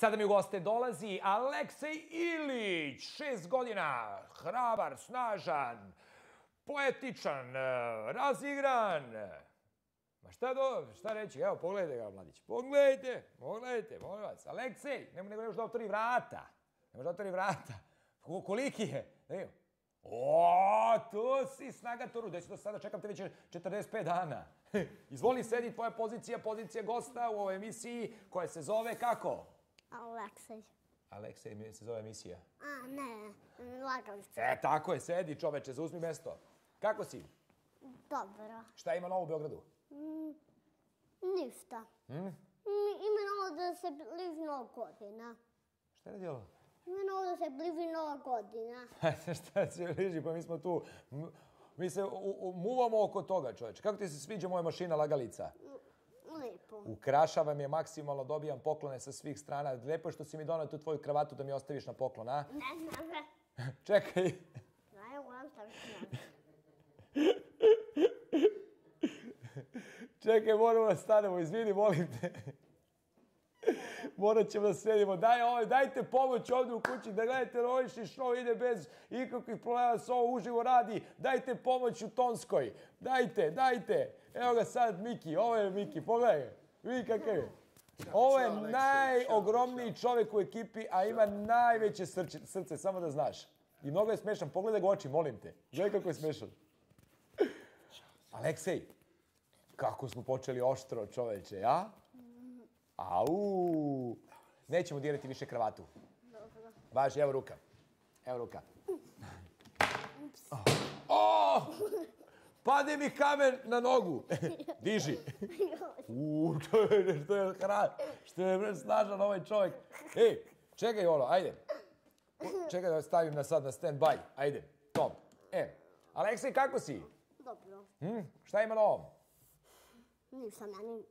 Sada mi u goste dolazi Aleksej Ilić, šest godina, hrabar, snažan, poetičan, e, razigran. Ma šta do, šta reći? Evo, pogledajte ga, mladić. Pogledajte, pogledajte, molim vas. Aleksej, nemo nego da otvori vrata. Nemo da otvori vrata. Koliki je? O, tu si, snaga Toru. si do sada, čekam te već 45 dana. Izvoli sedi, tvoja pozicija, pozicija gosta u ovoj emisiji koja se zove kako? Aleksej. Aleksej se zove emisija. A, ne, lagali E, tako je, sedi čoveče, zauzmi mesto. Kako si? Dobro. Šta ima novo u Beogradu? Mm, ništa. Hm? Ima novo da se bliži nova godina. Šta je radilo? Ima novo da se bliži nova godina. Šta se liži, pa mi smo tu... Mi se muvamo oko toga, čoveče. Kako ti se sviđa moja mašina lagalica? Mm, Ukraša Ukrašavam je maksimalno, dobijam poklone sa svih strana. Lepo je što si mi donao tu tvoju kravatu da mi ostaviš na poklon, a? Ne znam. Čekaj. Čekaj, moramo da stanemo, izvini, molim te morat ćemo da sredimo. Daj, ovaj, dajte pomoć ovdje u kući da gledate rojišni show. ide bez ikakvih problema s ovo uživo radi. Dajte pomoć u Tonskoj. Dajte, dajte. Evo ga sad Miki, ovo je Miki, pogledaj Vidi kakav je. Ovo je najogromniji čovjek u ekipi, a ima najveće srce, srce, samo da znaš. I mnogo je smešan, pogledaj ga oči, molim te. Gledaj kako je smešan. Aleksej, kako smo počeli oštro čoveče, ja? Au! Nećemo dirati više kravatu. Dobro. Važi, evo ruka. Evo ruka. Ups. Oh! Pade mi kamen na nogu. Diži. Uuu, što je hran, što je snažan ovaj čovjek. Ej, čekaj Olo, ajde. Čekaj da stavim na sad na stand by. Ajde, tom. E, Aleksi, kako si? Dobro. Hm, šta ima na ovom? Ništa meni.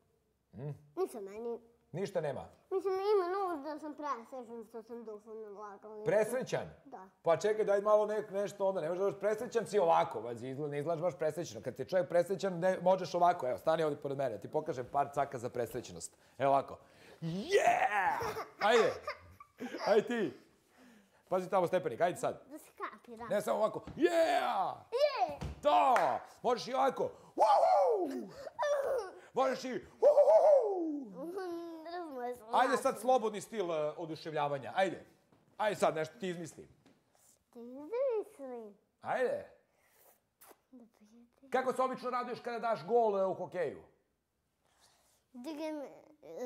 Hm? Ništa meni. Ništa nema? Mislim, ima novo da sam presrećan što sam dufom ovako... Presrećan? Da. Pa čekaj, daj malo nešto onda, ne možeš baš presrećan si ovako, izgled, ne izgledaš baš presrećeno. Kad ti čovjek presrećan, možeš ovako, evo, stani ovdje pored mene, ti pokažem par caka za presrećenost. Evo ovako. Yeah! Ajde! Ajde ti! Pazi tamo stepenik, ajde sad. Da se kapi, da. Ne, samo ovako. Yeah! Yeah! Da! Možeš i ovako. Woohoo! Možeš Ajde sad slobodni stil e, oduševljavanja. Ajde. Ajde sad nešto ti izmisli. Ti izmisli. Ajde. Kako se obično raduješ kada daš gol e, u hokeju? Digem e,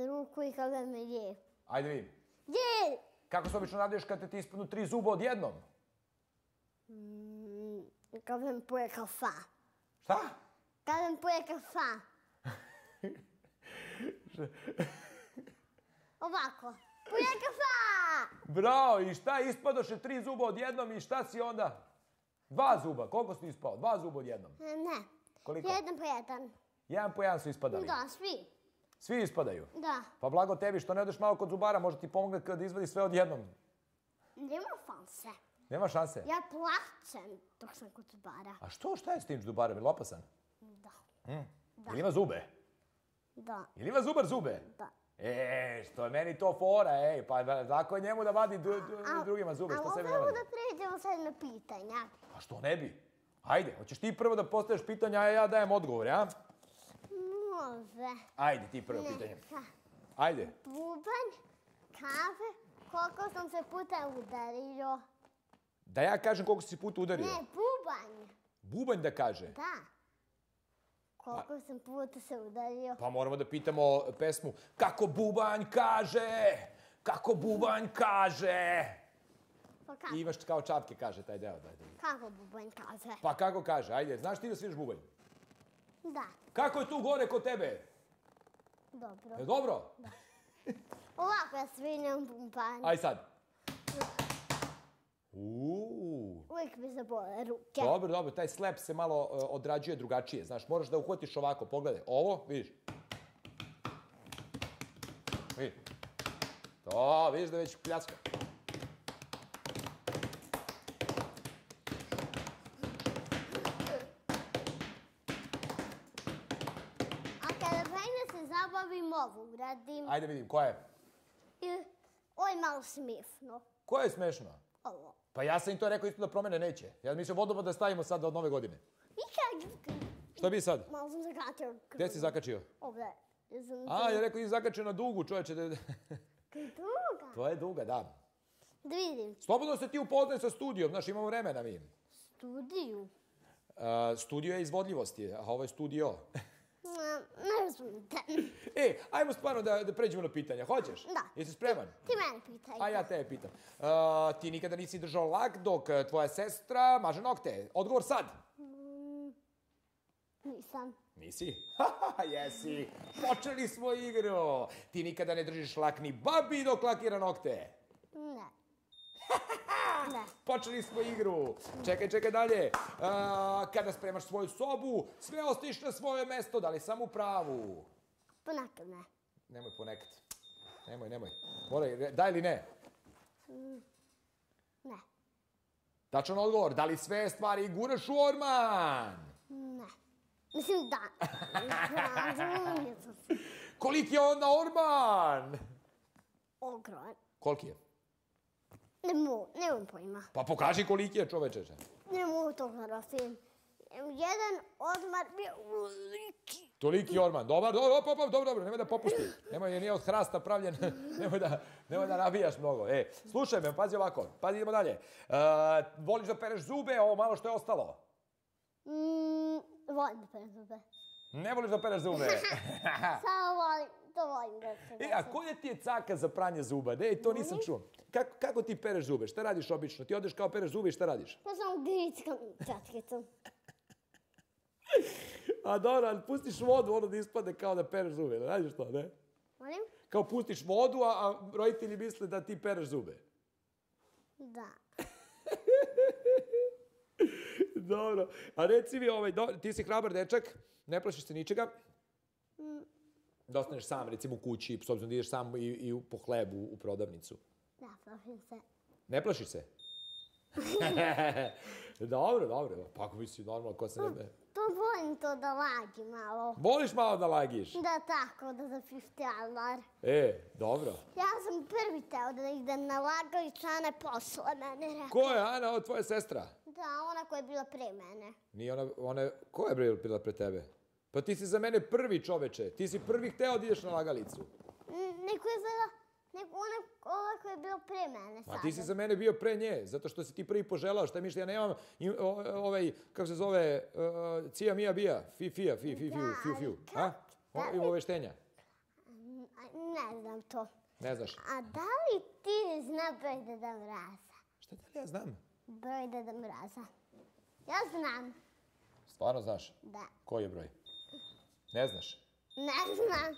ruku i kada me je. Ajde vidim. Je! Kako se obično raduješ kada ti ispunu tri zuba odjednom? Mm, kada mi poje kafa. Šta? Kada mi poje kafa. Ovako. fa! Bravo, i šta ispadoše tri zuba odjednom i šta si onda? Dva zuba, koliko si ispao? Dva zuba odjednom? E, ne. Koliko? Jedan po jedan. Jedan po jedan su ispadali? Da, svi. Svi ispadaju? Da. Pa blago tebi, što ne odeš malo kod zubara, može ti pomogne kad izvadi sve odjednom. Nema šanse. Nema šanse? Ja plaćem dok sam kod zubara. A što? Šta je s tim zubarem? Je opasan? Da. Hm? da. ima zube? Da. Ili ima zubar zube? Da. E, što je meni to fora, ej, pa lako je njemu da vadi drugima zube, što se ne vadi. da pređemo sad na pitanja. A pa što ne bi? Ajde, hoćeš ti prvo da postaviš pitanja, a ja dajem odgovor, ja? Može. Ajde, ti prvo Neka. pitanje. Ajde. Bubanj kafe, koliko sam se puta udario. Da ja kažem koliko si puta udario? Ne, bubanj. Bubanj da kaže? Da. Pa- Koliko sam puta se udario? Pa moramo da pitamo pesmu Kako Bubanj kaže! Kako Bubanj kaže! Pa kako? I imaš kao čapke kaže taj deo. Daj, daj. Kako Bubanj kaže? Pa kako kaže, ajde. Znaš ti da sviraš Bubanj? Da. Kako je tu gore kod tebe? Dobro. Je dobro? Da. Ovako ja svinjam Bubanj. Aj sad. Uuu. Uvijek mi ruke. Dobro, dobro, taj slap se malo e, odrađuje drugačije. Znaš, moraš da uhvatiš ovako, pogledaj. Ovo, vidiš. To, vidiš da već pljaska. A kada se zabavim ovu, uradim. Ajde vidim, koja je? Ovo je malo smiješno. Koje je smiješna? Pa ja sam im to rekao isto da promene neće. Ja mislim vodopad da stavimo sad od nove godine. Što bi sad? Malo sam zakačio. Gdje si zakačio? Ovdje. A, ja rekao i zakačio na dugu, čovječe. Duga? To je duga, da. Da vidim. Slobodno se ti upoznaj sa studijom, znaš, imamo vremena mi. Studiju? studio je izvodljivosti, a ovo je studio. Ne E, ajmo stvarno da, da pređemo na pitanja. Hoćeš? Da. Jesi spreman? Ti, mene pitaj. A ja te pitam. ti nikada nisi držao lak dok e, tvoja sestra maže nokte. Odgovor sad. Mm, nisam. Nisi? Haha, jesi. Počeli smo igru. Ti nikada ne držiš lak ni babi dok lakira nokte. Ne. Počeli smo igru. Čekaj, čekaj dalje. kada spremaš svoju sobu, sve ostiš na svoje mesto, da li sam u pravu? Ponekad ne. Nemoj ponekad. Nemoj, nemoj. Moraj, daj li ne? Mm, ne. Tačan odgovor, da li sve stvari guraš u orman? Ne. Mislim da. Koliki je onda orman? Ogroman. Koliki je? Ne mogu, nemam pojma. Pa pokaži koliki je čoveče. Ne mogu to fotografijem. Jedan odmar mi je Toliki orman. dobar, dobro, dobro, dobro, nemoj da popusti. Nemoj, nije od hrasta pravljen, nemoj da, nemoj da nabijaš mnogo. E, slušaj me, pazi ovako, pazi, idemo dalje. E, voliš da pereš zube, ovo malo što je ostalo? Mm, volim da perem zube. Ne voliš da pereš zube? Samo volim volim da se E, a koja ti je caka za pranje zuba? Ne, to nisam čuo. Kako, kako ti pereš zube? Šta radiš obično? Ti odeš kao pereš zube i šta radiš? Pa sam grickam a dobro, ali pustiš vodu, ono da ispade kao da pereš zube. Radiš to, ne? Molim? Kao pustiš vodu, a, a roditelji misle da ti pereš zube. Da. dobro. A reci mi, ovaj, ti si hrabar dečak, ne plašiš se ničega. Mm, da ostaneš sam, recimo u kući, s obzirom da ideš sam i, i po hlebu u prodavnicu? Da, plašim se. Ne plašiš se? dobro, dobro. Pa ako misli normalno, ko se ne... Pa, to volim to da lagi malo. Voliš malo da lagiš? Da, tako, da alar. E, dobro. Ja sam prvi teo da idem na lagalić, Ana je posla mene rekao. Ko je Ana, ovo tvoja sestra? Da, ona koja je bila pre mene. Nije ona, ona, ko je bila pre tebe? Pa ti si za mene prvi čoveče. Ti si prvi hteo da ideš na lagalicu. Mm, neko je zada... Neko ona, je bila pre mene Ma pa ti si za mene bio pre nje, zato što si ti prvi poželao. Šta mišli, ja nemam ovaj, kako se zove, cija mija bija, fi fija, fi fi fiu, fiu fiu. A? I Ne znam to. Ne znaš. A da li ti zna broj Deda Mraza? Šta da li ja znam? Broj Deda Mraza. Ja znam. Stvarno znaš? Da. Koji je broj? Ne znaš? Ne znam.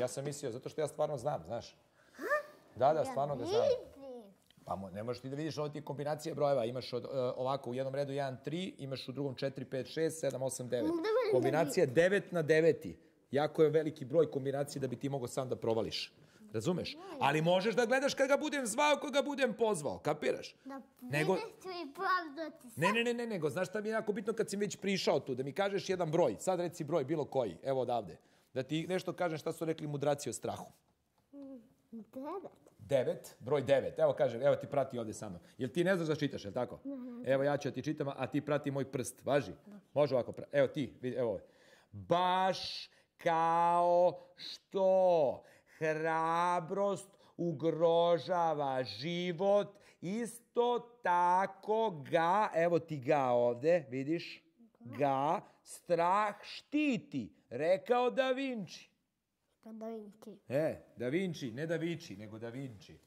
ja sam mislio, zato što ja stvarno znam, znaš. Ha? Da, da, stvarno da znam. Pa ne možeš ti da vidiš ovo ti kombinacije brojeva. Imaš od, e, ovako u jednom redu 1, 3, imaš u drugom 4, 5, 6, 7, 8, 9. Kombinacija 9 na 9. Jako je veliki broj kombinacije da bi ti mogao sam da provališ. Razumeš? Ali možeš da gledaš kad ga budem zvao, kad ga budem pozvao. Kapiraš? Da nego... i Ne, ne, ne, ne, nego znaš šta mi je jako bitno kad si već prišao tu, da mi kažeš jedan broj. Sad reci broj, bilo koji. Evo odavde. Da ti nešto kažem šta su rekli mudraci o strahu. Devet. Devet, broj devet. Evo kažem, evo ti prati ovdje mnom. Jel ti ne znaš da čitaš, jel tako? Evo ja ću da ti čitam, a ti prati moj prst. Važi? Može ovako. Evo ti, vidi, evo ovaj. Baš kao što hrabrost ugrožava život, isto tako ga, evo ti ga ovdje, vidiš, ga strah štiti, rekao Da vinči. Da Vinci. E, Da Vinci, ne Da Vinci, nego Da vinči.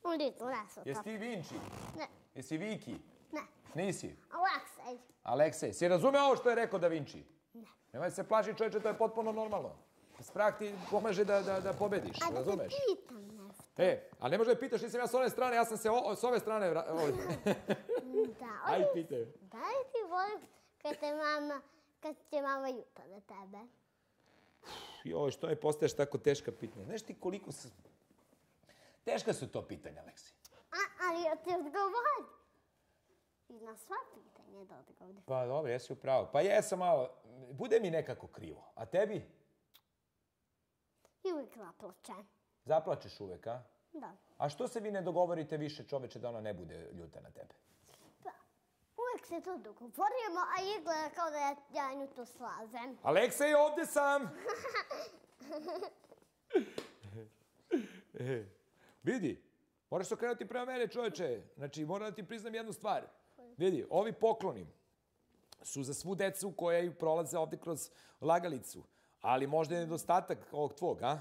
Jesi ti Vinci? Ne. Jesi Viki? Ne. Nisi? Aleksej. Aleksej. Si razumeo ovo što je rekao Da vinči? Ne. Nemoj se plaši čovječe, to je potpuno normalno. Strah ti pomaže da, da, da pobediš, A razumeš? A da te pitam nešto. E, ali ne možeš da pitaš, nisam ja s one strane, ja sam se s ove strane... da, ali, Aj, pite. Da li ti volim kad te mama, kad će mama ljuta na tebe? Joj, što mi postaješ tako teška pitanja? Znaš ti koliko se... Teška su to pitanja, Aleksi. A, ali ja ti odgovorim. I na sva pitanja da odgovorim. Pa dobro, jesi upravo. Pa jesam malo, bude mi nekako krivo. A tebi? I uvijek zaplače. Zaplačeš uvijek, a? Da. A što se vi ne dogovorite više čoveče da ona ne bude ljuta na tebe? Pa, uvijek se to dogovorimo, a izgleda kao da ja, nju tu slazem. Aleksa je ovdje sam! E, vidi, moraš se okrenuti prema mene čoveče. Znači, moram da ti priznam jednu stvar. Vidi, ovi pokloni su za svu decu koja prolaze ovdje kroz lagalicu. Ali možda je nedostatak ovog tvog, a?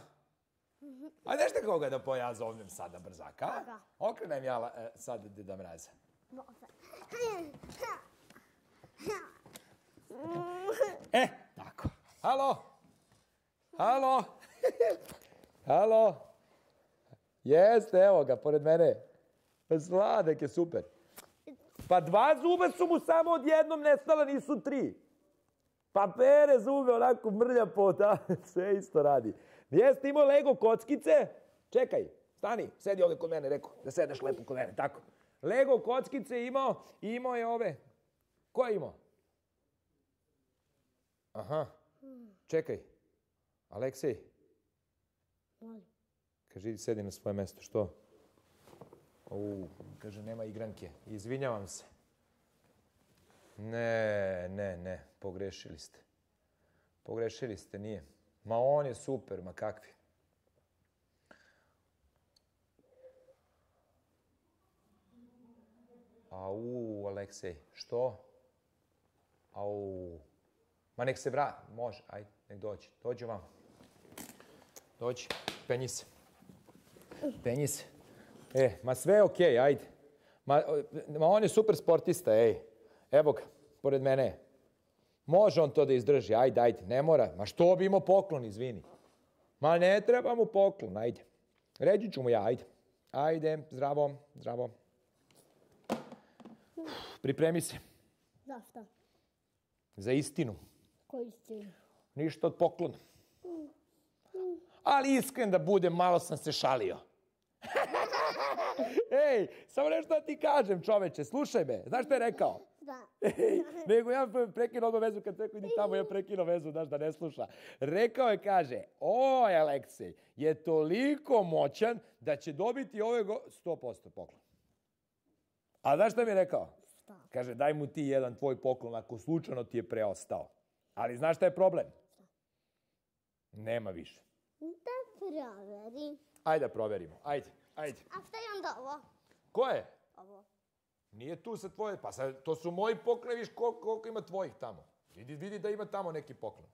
A nešto koga da poja zovnem sada brzaka, a? Okrenem ja e, sad sada E, tako. Halo? Halo? Halo? Jeste, evo ga, pored mene. Pa Sladek, je super. Pa dva zuba su mu samo odjednom nestala, nisu tri. Papere, zube onako mrlja pota, sve isto radi. Jeste imao Lego kockice? Čekaj, stani, sedi ovdje kod mene, rekao, da sedeš lepo kod mene, tako. Lego kockice imao i imao je ove. Ko je imao? Aha, čekaj. Aleksej. Kaži, sedi na svoje mjesto, što? U, kaže, nema igranke. Izvinjavam se. Ne, ne, ne, pogrešili ste. Pogrešili ste, nije. Ma on je super, ma kakvi. Au, Aleksej, što? Au. Ma nek se vra, može, ajde, nek dođi. Dođi vam. Dođi, penji se. Penji se. E, ma sve je okej, ajde. Ma, ma on je super sportista, ej. Evo ga pored mene. Može on to da izdrži, ajde, ajde, ne mora. Ma što bi imao poklon, izvini. Ma ne treba mu poklon, ajde. Reći ću mu ja, ajde. Ajde, zdravo, zdravo. pripremi se. Zašto? Za istinu. Koju istinu? Ništa od poklona. Mm, mm. Ali iskren da budem, malo sam se šalio. Ej, samo nešto da ti kažem, čoveče, slušaj me. Znaš šta je rekao? Da. nego ja prekinu odmah vezu kad rekao vidi tamo, ja prekinu vezu, znaš, da ne sluša. Rekao je, kaže, oj Aleksej je toliko moćan da će dobiti ove go... 100% poklon. A znaš šta mi je rekao? Šta? Kaže, daj mu ti jedan tvoj poklon ako slučajno ti je preostao. Ali znaš šta je problem? Nema više. Da proverim. Ajde da proverimo, ajde. Ajde. A šta imam ovo? Ko je? Ovo. Nije tu sa tvoje, pa to su moji pokloni, viš koliko, ima tvojih tamo. Vidi, vidi da ima tamo neki poklon.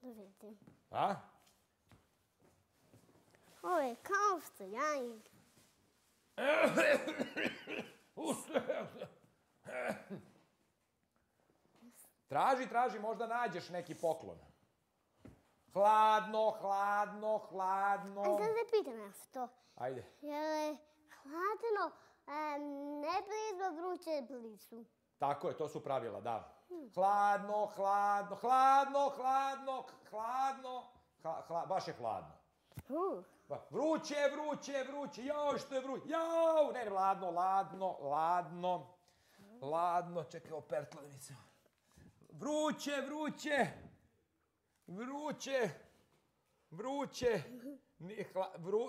Da vidim. A? Ovo je kao što ja imam. Traži, traži, možda nađeš neki poklon. Hladno, hladno, hladno. A sad se pitam ja to. Ajde. Je li hladno, ne blizu, vruće blizu. Tako je, to su pravila, da. Hmm. Hladno, hladno, hladno, hladno, hladno. baš je hladno. Uh. Vruće, vruće, vruće, jau, što je vruće, jau, ne, hladno, hladno, hladno, hladno, čekaj, opet, mi Vruće, vruće. Vruće. Vruće.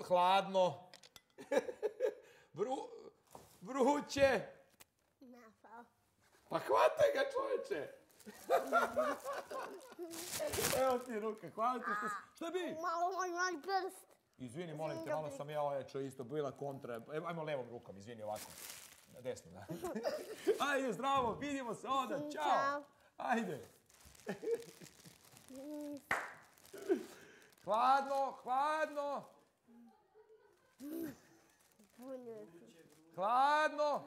hladno. vruće. Pa hvataj ga čovječe. Evo ti ruka, hvala ti što Šta bi? Malo moj mali prst. Izvini, molim te, malo sam ja ojačao isto, bila kontra. ajmo levom rukom, izvini ovako. Desno, da. Ajde, zdravo, vidimo se onda, čao. Ajde. Hladno, hladno. Hladno.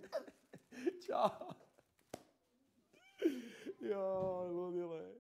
Ćao. Joj, ludilo je.